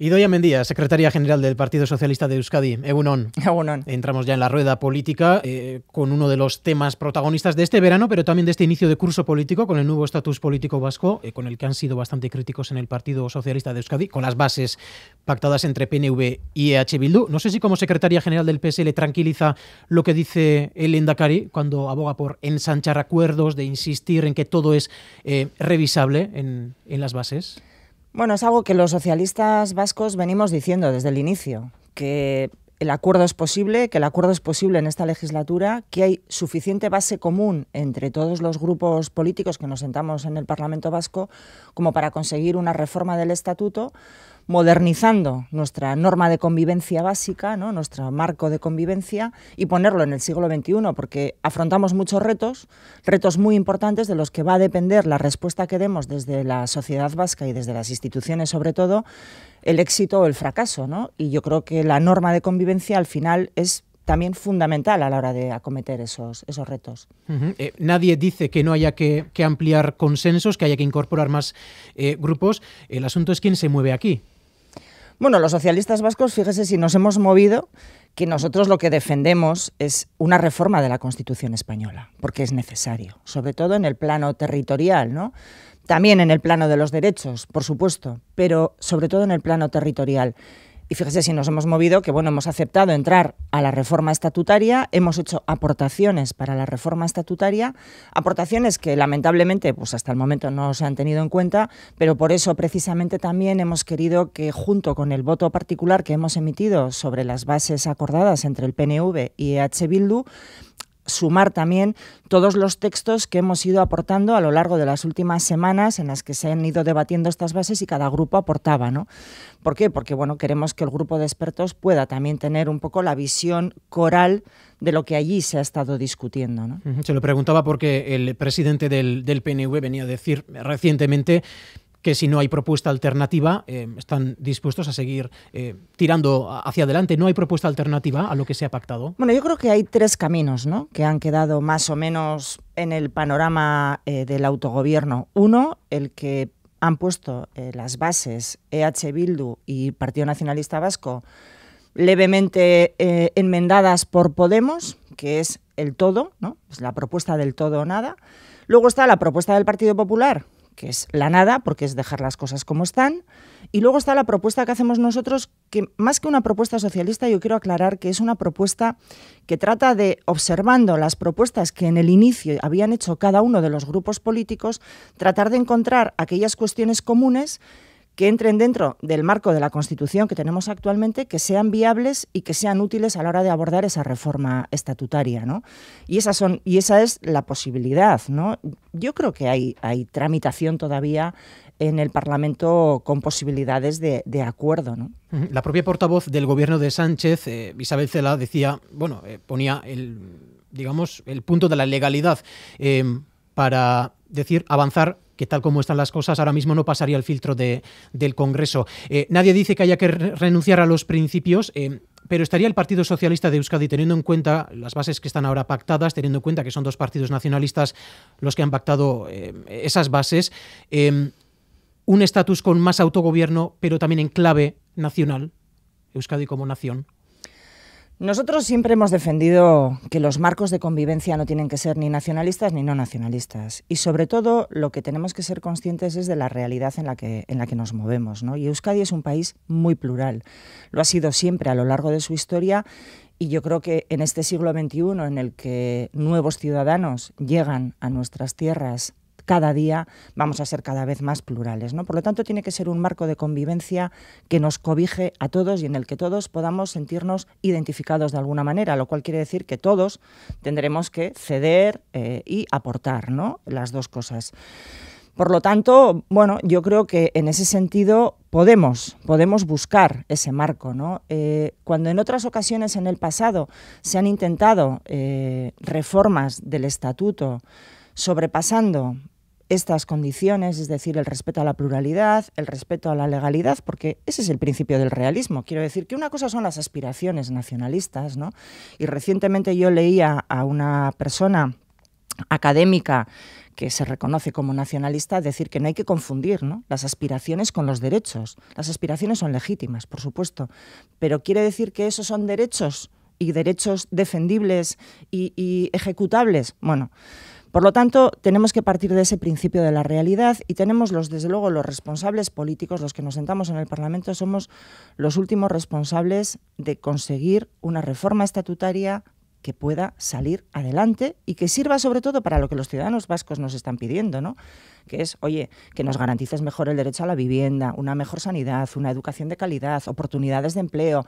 Idoia Mendía, secretaria general del Partido Socialista de Euskadi. Egunon. Entramos ya en la rueda política eh, con uno de los temas protagonistas de este verano, pero también de este inicio de curso político, con el nuevo estatus político vasco, eh, con el que han sido bastante críticos en el Partido Socialista de Euskadi, con las bases pactadas entre PNV y EH Bildu. No sé si como secretaria general del PSL tranquiliza lo que dice el Endacari cuando aboga por ensanchar acuerdos, de insistir en que todo es eh, revisable en, en las bases. Bueno, es algo que los socialistas vascos venimos diciendo desde el inicio, que el acuerdo es posible, que el acuerdo es posible en esta legislatura, que hay suficiente base común entre todos los grupos políticos que nos sentamos en el Parlamento Vasco como para conseguir una reforma del estatuto modernizando nuestra norma de convivencia básica, nuestro marco de convivencia y ponerlo en el siglo XXI, porque afrontamos muchos retos, retos muy importantes de los que va a depender la respuesta que demos desde la sociedad vasca y desde las instituciones sobre todo, el éxito o el fracaso. Y yo creo que la norma de convivencia al final es también fundamental a la hora de acometer esos, esos retos. Eh, nadie dice que no haya que, ampliar consensos, que haya que incorporar más eh, grupos. El asunto es quién se mueve aquí. Bueno, los socialistas vascos, fíjese si nos hemos movido, que nosotros lo que defendemos es una reforma de la Constitución española, porque es necesario, sobre todo en el plano territorial, ¿no? También en el plano de los derechos, por supuesto, pero sobre todo en el plano territorial. Y fíjese si nos hemos movido, que bueno, hemos aceptado entrar a la reforma estatutaria, hemos hecho aportaciones para la reforma estatutaria, aportaciones que lamentablemente pues hasta el momento no se han tenido en cuenta, pero por eso precisamente también hemos querido que junto con el voto particular que hemos emitido sobre las bases acordadas entre el PNV y EH Bildu, sumar también todos los textos que hemos ido aportando a lo largo de las últimas semanas en las que se han ido debatiendo estas bases y cada grupo aportaba, ¿no? ¿Por qué? Porque bueno, queremos que el grupo de expertos pueda también tener un poco la visión coral de lo que allí se ha estado discutiendo. Se lo preguntaba porque el presidente del, del PNV venía a decir recientemente que si no hay propuesta alternativa eh, están dispuestos a seguir eh, tirando hacia adelante. ¿No hay propuesta alternativa a lo que se ha pactado? Bueno, yo creo que hay tres caminos que han quedado más o menos en el panorama eh, del autogobierno. Uno, el que han puesto las bases EH Bildu y Partido Nacionalista Vasco levemente enmendadas por Podemos, que es el todo, ¿no? es la propuesta del todo o nada. Luego está la propuesta del Partido Popular, que es la nada, porque es dejar las cosas como están. Y luego está la propuesta que hacemos nosotros, que más que una propuesta socialista, yo quiero aclarar que es una propuesta que trata de, observando las propuestas que en el inicio habían hecho cada uno de los grupos políticos, tratar de encontrar aquellas cuestiones comunes que entren dentro del marco de la Constitución que tenemos actualmente, que sean viables y que sean útiles a la hora de abordar esa reforma estatutaria. Y, esas son, y esa es la posibilidad. ¿no? Yo creo que hay, hay tramitación todavía en el Parlamento con posibilidades de, acuerdo. La propia portavoz del gobierno de Sánchez, eh, Isabel Cela, decía, bueno, eh, ponía el, digamos, el punto de la legalidad eh, para decir avanzar que tal como están las cosas ahora mismo no pasaría el filtro del Congreso. Eh, nadie dice que haya que renunciar a los principios. Eh, pero estaría el Partido Socialista de Euskadi teniendo en cuenta las bases que están ahora pactadas, teniendo en cuenta que son dos partidos nacionalistas los que han pactado eh, esas bases, un estatus con más autogobierno, pero también en clave nacional, Euskadi como nación. Nosotros siempre hemos defendido que los marcos de convivencia no tienen que ser ni nacionalistas ni no nacionalistas. Y sobre todo lo que tenemos que ser conscientes es de la realidad en la que, en la que nos movemos. Y Euskadi es un país muy plural. Lo ha sido siempre a lo largo de su historia y yo creo que en este siglo XXI, en el que nuevos ciudadanos llegan a nuestras tierras cada día vamos a ser cada vez más plurales. ¿no? Por lo tanto, tiene que ser un marco de convivencia que nos cobije a todos y en el que todos podamos sentirnos identificados de alguna manera, lo cual quiere decir que todos tendremos que ceder eh, y aportar las dos cosas. Por lo tanto, bueno, yo creo que en ese sentido podemos, podemos buscar ese marco. Eh, cuando en otras ocasiones en el pasado se han intentado eh, reformas del estatuto sobrepasando estas condiciones, es decir, el respeto a la pluralidad, el respeto a la legalidad, porque ese es el principio del realismo. Quiero decir que una cosa son las aspiraciones nacionalistas, ¿no? Y recientemente yo leía a una persona académica que se reconoce como nacionalista, decir que no hay que confundir ¿no? las aspiraciones con los derechos. Las aspiraciones son legítimas, por supuesto, pero quiere decir que esos son derechos y derechos defendibles y, y ejecutables. Bueno, por lo tanto, tenemos que partir de ese principio de la realidad y tenemos, los, desde luego, los responsables políticos, los que nos sentamos en el Parlamento, somos los últimos responsables de conseguir una reforma estatutaria que pueda salir adelante y que sirva sobre todo para lo que los ciudadanos vascos nos están pidiendo, ¿no? Que es, oye, que nos garantices mejor el derecho a la vivienda, una mejor sanidad, una educación de calidad, oportunidades de empleo,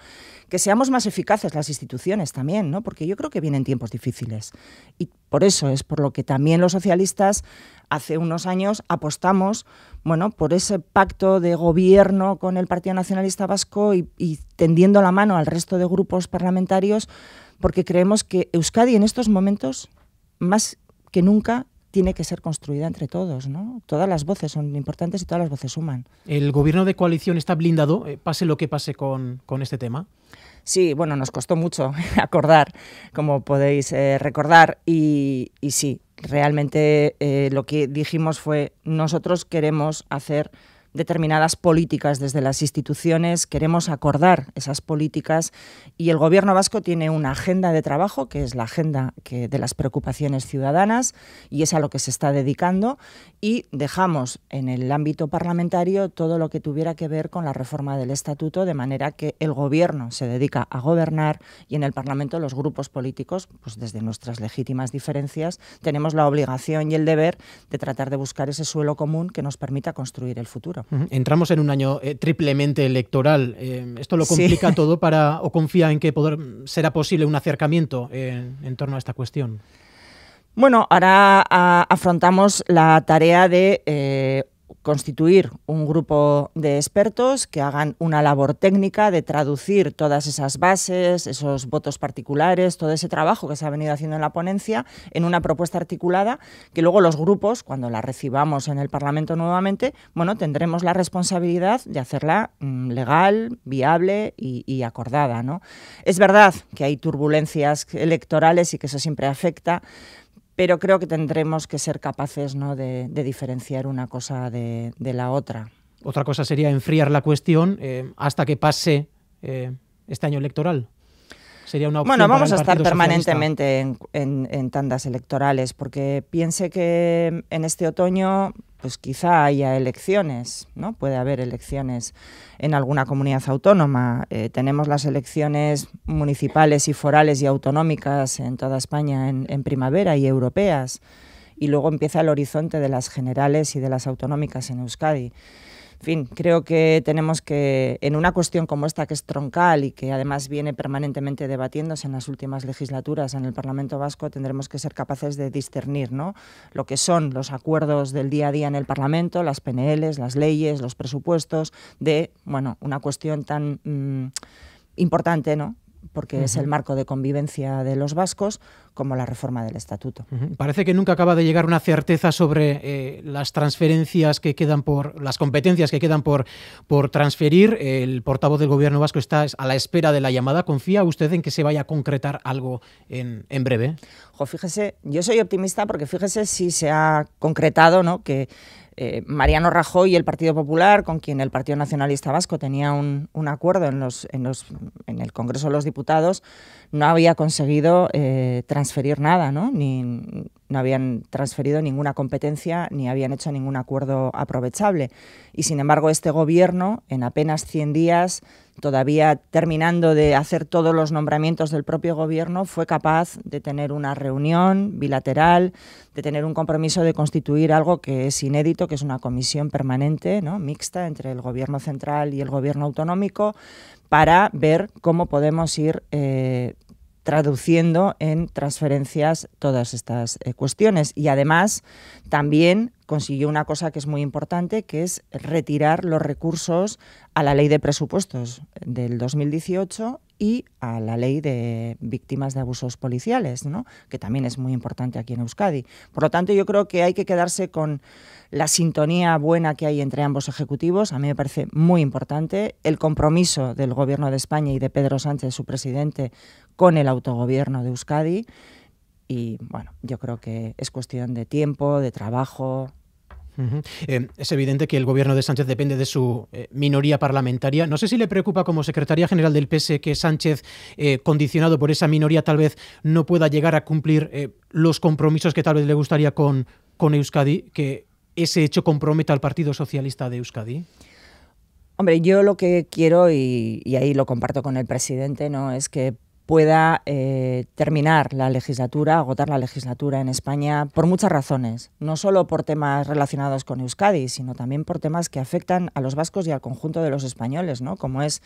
que seamos más eficaces las instituciones también, ¿no? Porque yo creo que vienen tiempos difíciles y por eso es por lo que también los socialistas hace unos años apostamos bueno, por ese pacto de gobierno con el Partido Nacionalista Vasco y, tendiendo la mano al resto de grupos parlamentarios, porque creemos que Euskadi en estos momentos, más que nunca, tiene que ser construida entre todos. ¿no? Todas las voces son importantes y todas las voces suman. ¿El gobierno de coalición está blindado, eh, pase lo que pase con, con este tema? Sí, bueno, nos costó mucho acordar, como podéis eh, recordar, y, y, sí, realmente eh, lo que dijimos fue, nosotros queremos hacer determinadas políticas desde las instituciones, queremos acordar esas políticas y el Gobierno vasco tiene una agenda de trabajo, que es la agenda de las preocupaciones ciudadanas y es a lo que se está dedicando y dejamos en el ámbito parlamentario todo lo que tuviera que ver con la reforma del Estatuto, de manera que el Gobierno se dedica a gobernar y en el Parlamento los grupos políticos, pues desde nuestras legítimas diferencias, tenemos la obligación y el deber de tratar de buscar ese suelo común que nos permita construir el futuro. Entramos en un año eh, triplemente electoral. Eh, esto lo complica todo para o confía en que será posible un acercamiento eh, en torno a esta cuestión. Bueno, ahora ah, afrontamos la tarea de constituir un grupo de expertos que hagan una labor técnica de traducir todas esas bases, esos votos particulares, todo ese trabajo que se ha venido haciendo en la ponencia en una propuesta articulada que luego los grupos, cuando la recibamos en el Parlamento nuevamente, bueno, tendremos la responsabilidad de hacerla mm, legal, viable y, acordada. ¿no? Es verdad que hay turbulencias electorales y que eso siempre afecta, pero creo que tendremos que ser capaces de, diferenciar una cosa de, la otra. Otra cosa sería enfriar la cuestión eh, hasta que pase eh, este año electoral. Bueno, vamos a estar permanentemente en, tandas electorales, porque piense que en este otoño, pues quizá haya elecciones, ¿no? Puede haber elecciones en alguna comunidad autónoma. Eh, tenemos las elecciones municipales y forales y autonómicas en toda España en primavera y europeas. Y luego empieza el horizonte de las generales y de las autonómicas en Euskadi. En fin, creo que tenemos que, en una cuestión como esta que es troncal y que además viene permanentemente debatiéndose en las últimas legislaturas en el Parlamento Vasco, tendremos que ser capaces de discernir ¿no? lo que son los acuerdos del día a día en el Parlamento, las PNLs, las leyes, los presupuestos, de bueno, una cuestión tan... Mm, importante, ¿no? porque es el marco de convivencia de los vascos, como la reforma del Estatuto. Parece que nunca acaba de llegar una certeza sobre eh, las transferencias que quedan por, las competencias que quedan por, por transferir. El portavoz del gobierno vasco está a la espera de la llamada. ¿Confía usted en que se vaya a concretar algo en, breve? fíjese, yo soy optimista porque fíjese si se ha concretado ¿no? que eh, Mariano Rajoy y el Partido Popular, con quien el Partido Nacionalista Vasco tenía un, acuerdo en, el Congreso de los Diputados, no había conseguido eh, transferir nada, ¿no? no habían transferido ninguna competencia ni habían hecho ningún acuerdo aprovechable. Y sin embargo, este gobierno, en apenas 100 días, todavía terminando de hacer todos los nombramientos del propio gobierno, fue capaz de tener una reunión bilateral, de tener un compromiso de constituir algo que es inédito, que es una comisión permanente, ¿no? mixta entre el gobierno central y el gobierno autonómico, para ver cómo podemos ir eh, traduciendo en transferencias todas estas eh, cuestiones. Y además también consiguió una cosa que es muy importante, que es retirar los recursos a la ley de presupuestos del 2018 y a la ley de víctimas de abusos policiales, ¿no? que también es muy importante aquí en Euskadi. Por lo tanto, yo creo que hay que quedarse con la sintonía buena que hay entre ambos ejecutivos, a mí me parece muy importante, el compromiso del Gobierno de España y de Pedro Sánchez, su presidente, con el autogobierno de Euskadi. Y bueno, yo creo que es cuestión de tiempo, de trabajo, Em, es evidente que el gobierno de Sánchez depende de su eh, minoría parlamentaria. No sé si le preocupa como secretaria general del PS e que Sánchez, eh, condicionado por esa minoría, tal vez no pueda llegar a cumplir eh, los compromisos que tal vez le gustaría con, con Euskadi, que ese hecho comprometa al Partido Socialista de Euskadi. Hombre, yo lo que quiero, y, ahí lo comparto con el presidente, no es que pueda eh, terminar la legislatura, agotar la legislatura en España por muchas razones, no solo por temas relacionados con Euskadi, sino también por temas que afectan a los vascos y al conjunto de los españoles, ¿no? como es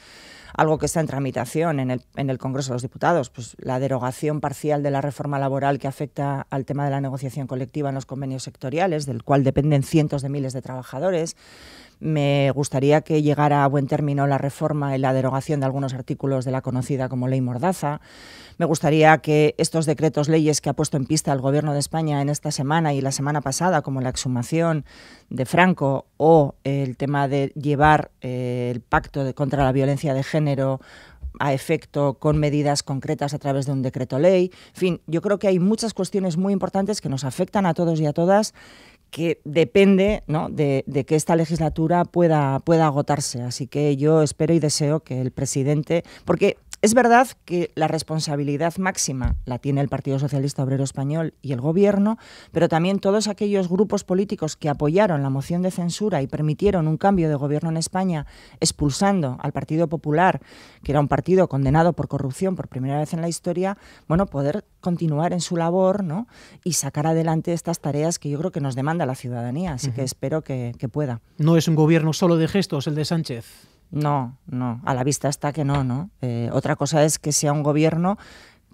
algo que está en tramitación en el, Congreso de los Diputados, pues la derogación parcial de la reforma laboral que afecta al tema de la negociación colectiva en los convenios sectoriales, del cual dependen cientos de miles de trabajadores me gustaría que llegara a buen término la reforma y la derogación de algunos artículos de la conocida como Ley Mordaza. Me gustaría que estos decretos leyes que ha puesto en pista el Gobierno de España en esta semana y la semana pasada, como la exhumación de Franco o el tema de llevar eh, el pacto contra la violencia de género a efecto con medidas concretas a través de un decreto ley. En fin, yo creo que hay muchas cuestiones muy importantes que nos afectan a todos y a todas que depende ¿no? de, que esta legislatura pueda, pueda agotarse. Así que yo espero y deseo que el presidente, porque es verdad que la responsabilidad máxima la tiene el Partido Socialista Obrero Español y el Gobierno, pero también todos aquellos grupos políticos que apoyaron la moción de censura y permitieron un cambio de gobierno en España, expulsando al Partido Popular, que era un partido condenado por corrupción por primera vez en la historia, bueno, poder continuar en su labor ¿no? y sacar adelante estas tareas que yo creo que nos demanda la ciudadanía. Así que espero que, que pueda. No es un gobierno solo de gestos el de Sánchez. No, no, a la vista está que no, ¿no? Eh, otra cosa es que sea un gobierno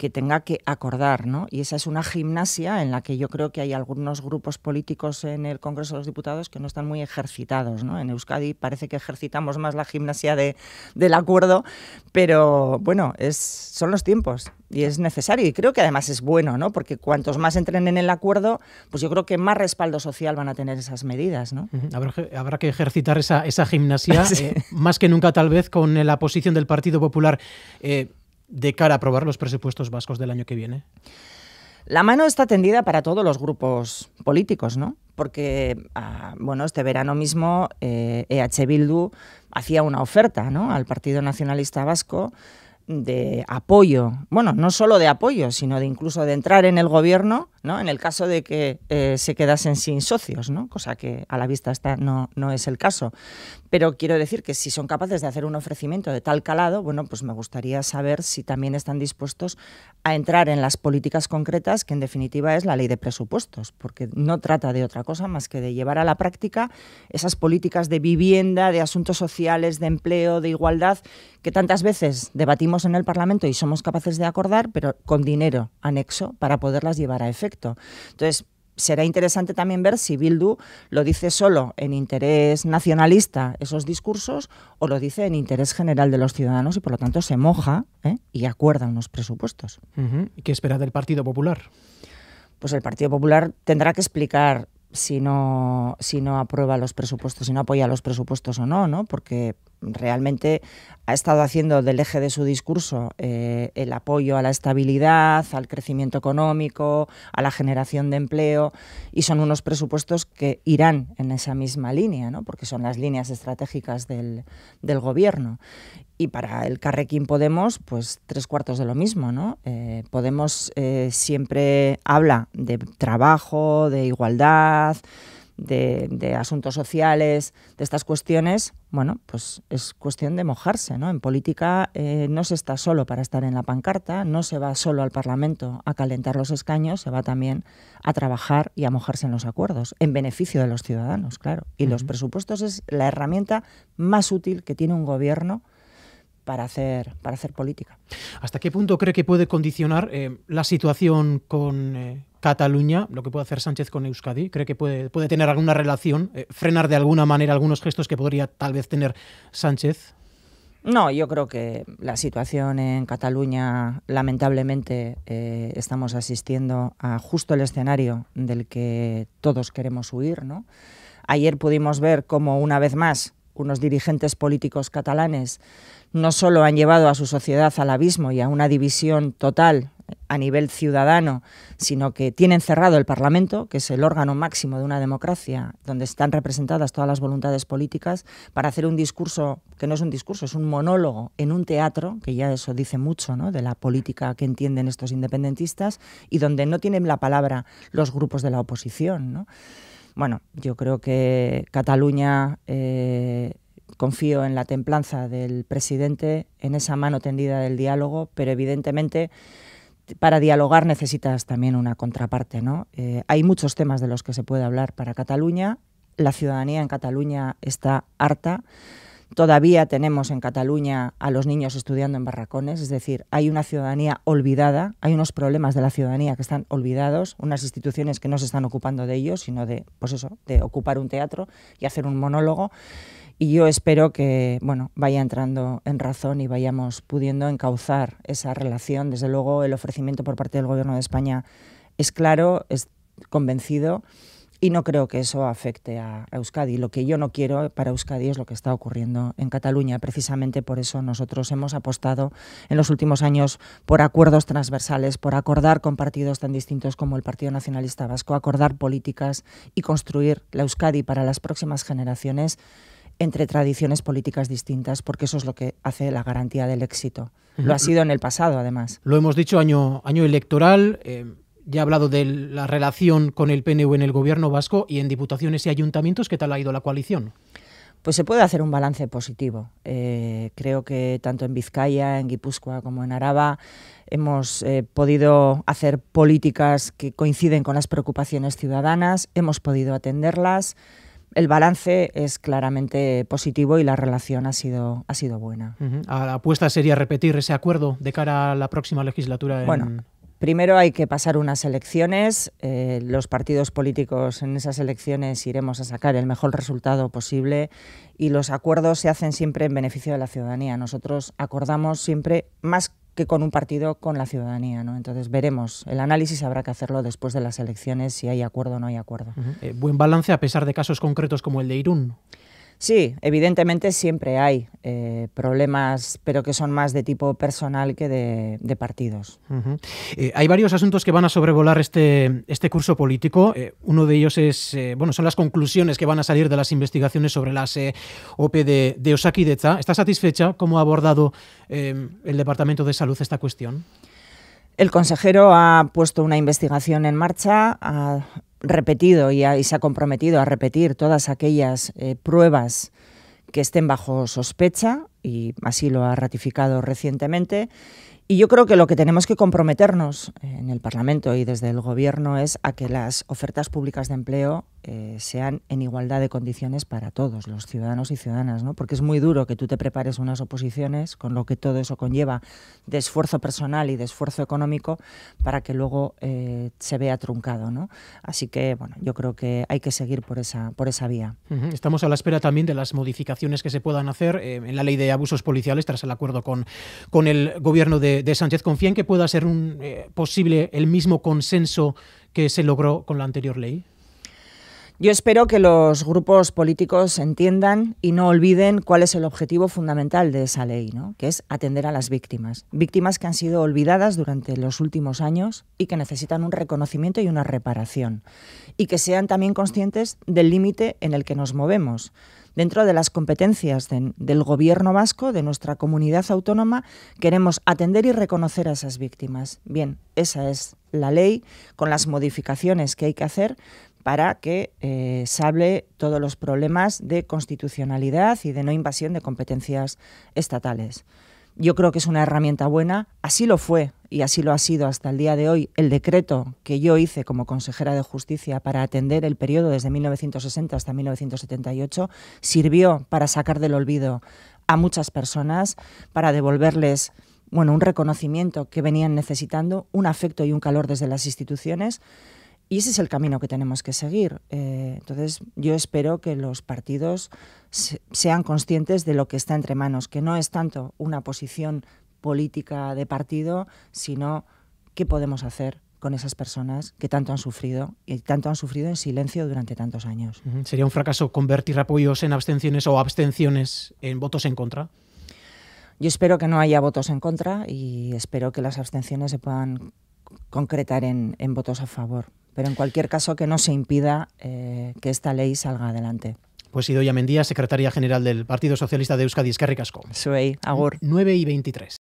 que tenga que acordar, ¿no? Y esa es una gimnasia en la que yo creo que hay algunos grupos políticos en el Congreso de los Diputados que no están muy ejercitados, ¿no? En Euskadi parece que ejercitamos más la gimnasia de, del acuerdo, pero bueno, son los tiempos y es necesario y creo que además es bueno, ¿no? Porque cuantos más entren en el acuerdo, pues yo creo que más respaldo social van a tener esas medidas, ¿no? habrá, que, ejercitar esa, esa gimnasia, eh, más que nunca tal vez con la posición del Partido Popular. Eh, de cara a aprobar los presupuestos vascos del año que viene? La mano está tendida para todos los grupos políticos, ¿no? Porque, ah, bueno, este verano mismo eh, EH Bildu hacía una oferta ¿no? al Partido Nacionalista Vasco de apoyo, bueno, no solo de apoyo, sino de incluso de entrar en el gobierno en el caso de que eh, se quedasen sin socios, Cosa que a la vista está no, no es el caso. Pero quiero decir que si son capaces de hacer un ofrecimiento de tal calado, bueno, pues me gustaría saber si también están dispuestos a entrar en las políticas concretas, que en definitiva es la ley de presupuestos, porque no trata de otra cosa más que de llevar a la práctica esas políticas de vivienda, de asuntos sociales, de empleo, de igualdad, que tantas veces debatimos en el Parlamento y somos capaces de acordar, pero con dinero anexo para poderlas llevar a efecto. Entonces, será interesante también ver si Bildu lo dice solo en interés nacionalista esos discursos o lo dice en interés general de los ciudadanos y por lo tanto se moja ¿eh? y acuerda unos presupuestos. qué espera del Partido Popular? Pues el Partido Popular tendrá que explicar si no, si no aprueba los presupuestos, si no apoya los presupuestos o no, ¿no? Porque realmente ha estado haciendo del eje de su discurso eh, el apoyo a la estabilidad, al crecimiento económico, a la generación de empleo, y son unos presupuestos que irán en esa misma línea, porque son las líneas estratégicas del, gobierno. Y para el Carrequín Podemos, pues tres cuartos de lo mismo, eh, Podemos eh, siempre habla de trabajo, de igualdad, de, asuntos sociales, de estas cuestiones, bueno, pues es cuestión de mojarse, ¿no? En política eh, no se está solo para estar en la pancarta, no se va solo al Parlamento a calentar los escaños, se va también a trabajar y a mojarse en los acuerdos, en beneficio de los ciudadanos, claro. Y los presupuestos es la herramienta más útil que tiene un gobierno para hacer, para hacer política. ¿Hasta qué punto cree que puede condicionar eh, la situación con... Eh, Cataluña, lo que puede hacer Sánchez con Euskadi? ¿Cree que puede, tener alguna relación, eh, frenar de alguna manera algunos gestos que podría tal vez tener Sánchez? No, yo creo que la situación en Cataluña, lamentablemente, eh, estamos asistiendo a justo el escenario del que todos queremos huir. ¿no? Ayer pudimos ver cómo, una vez más, unos dirigentes políticos catalanes no solo han llevado a su sociedad al abismo y a una división total a nivel ciudadano, sino que tienen cerrado el Parlamento, que es el órgano máximo de una democracia, donde están representadas todas las voluntades políticas, para hacer un discurso, que no es un discurso, es un monólogo en un teatro, que ya eso dice mucho de la política que entienden estos independentistas, y donde no tienen la palabra los grupos de la oposición. Bueno, yo creo que Cataluña... Eh, confío en la templanza del presidente, en esa mano tendida del diálogo, pero evidentemente para dialogar necesitas también una contraparte, ¿no? Eh, hay muchos temas de los que se puede hablar para Cataluña. La ciudadanía en Cataluña está harta. Todavía tenemos en Cataluña a los niños estudiando en barracones, es decir, hay una ciudadanía olvidada, hay unos problemas de la ciudadanía que están olvidados, unas instituciones que no se están ocupando de ellos, sino de, pues eso, de ocupar un teatro y hacer un monólogo. Y yo espero que bueno, vaya entrando en razón y vayamos pudiendo encauzar esa relación. Desde luego, el ofrecimiento por parte del Gobierno de España es claro, es convencido y no creo que eso afecte a Euskadi. Lo que yo no quiero para Euskadi es lo que está ocurriendo en Cataluña. Precisamente por eso nosotros hemos apostado en los últimos años por acuerdos transversales, por acordar con partidos tan distintos como el Partido Nacionalista Vasco, acordar políticas y construir la Euskadi para las próximas generaciones entre tradiciones políticas distintas, porque eso es lo que hace la garantía del éxito. Lo ha sido en el pasado, además. Lo hemos dicho, año, año electoral. Eh, ya he hablado de la relación con el PNV en el gobierno vasco y en diputaciones y ayuntamientos. ¿Qué tal ha ido la coalición? Pues se puede hacer un balance positivo. Eh, creo que tanto en Vizcaya, en Guipúzcoa como en Araba hemos eh, podido hacer políticas que coinciden con las preocupaciones ciudadanas, hemos podido atenderlas el balance es claramente positivo y la relación ha sido, ha sido buena. Ah, la apuesta sería repetir ese acuerdo de cara a la próxima legislatura? Bueno, primero hay que pasar unas elecciones. Eh, los partidos políticos en esas elecciones iremos a sacar el mejor resultado posible y los acuerdos se hacen siempre en beneficio de la ciudadanía. Nosotros acordamos siempre más que con un partido con la ciudadanía. ¿no? Entonces veremos. El análisis habrá que hacerlo después de las elecciones si hay acuerdo o no hay acuerdo. Eh, buen balance a pesar de casos concretos como el de Irún. Sí, evidentemente siempre hay eh, problemas, pero que son más de tipo personal que de, partidos. Eh, hay varios asuntos que van a sobrevolar este, este curso político. Eh, uno de ellos es, bueno, son las conclusiones que van a salir de las investigaciones sobre la OPE de, de Osaki Deza. ¿Está satisfecha cómo ha abordado el Departamento de Salud esta cuestión? El consejero ha puesto una investigación en marcha, repetido y, se ha comprometido a repetir todas aquellas eh, pruebas que estén bajo sospecha, y así lo ha ratificado recientemente, y yo creo que lo que tenemos que comprometernos eh, en el Parlamento y desde el Gobierno es a que las ofertas públicas de empleo eh, sean en igualdad de condiciones para todos los ciudadanos y ciudadanas, ¿no? Porque es muy duro que tú te prepares unas oposiciones con lo que todo eso conlleva de esfuerzo personal y de esfuerzo económico para que luego eh, se vea truncado, ¿no? Así que, bueno, yo creo que hay que seguir por esa, por esa vía. Estamos a la espera también de las modificaciones que se puedan hacer en la ley de abusos policiales tras el acuerdo con, con el Gobierno de, de, Sánchez. ¿Confía en que pueda ser eh, posible el mismo consenso que se logró con la anterior ley? Yo espero que los grupos políticos entiendan y no olviden cuál es el objetivo fundamental de esa ley, que es atender a las víctimas. Víctimas que han sido olvidadas durante los últimos años y que necesitan un reconocimiento y una reparación. Y que sean también conscientes del límite en el que nos movemos dentro de las competencias del gobierno vasco, de nuestra comunidad autónoma, queremos atender y reconocer a esas víctimas. Bien, esa es la ley con las modificaciones que hay que hacer para que eh, se hable todos los problemas de constitucionalidad y de no invasión de competencias estatales yo creo que es una herramienta buena, así lo fue y así lo ha sido hasta el día de hoy el decreto que yo hice como consejera de justicia para atender el periodo desde 1960 hasta 1978, sirvió para sacar del olvido a muchas personas, para devolverles bueno, un reconocimiento que venían necesitando, un afecto y un calor desde las instituciones. Y ese es el camino que tenemos que seguir. Eh, entonces, yo espero que los partidos sean conscientes de lo que está entre manos, que no es tanto una posición política de partido, sino qué podemos hacer con esas personas que tanto han sufrido y tanto han sufrido en silencio durante tantos años. ¿Sería un fracaso convertir apoyos en abstenciones o abstenciones en votos en contra? Yo espero que no haya votos en contra y espero que las abstenciones se puedan concretar en, votos a favor. Pero en cualquier caso, que no se impida eh, que esta ley salga adelante. Pues Idoia Mendía, secretaria general del Partido Socialista de Euskadi, Esquerri Casco. Soy, agur. 9 y 23.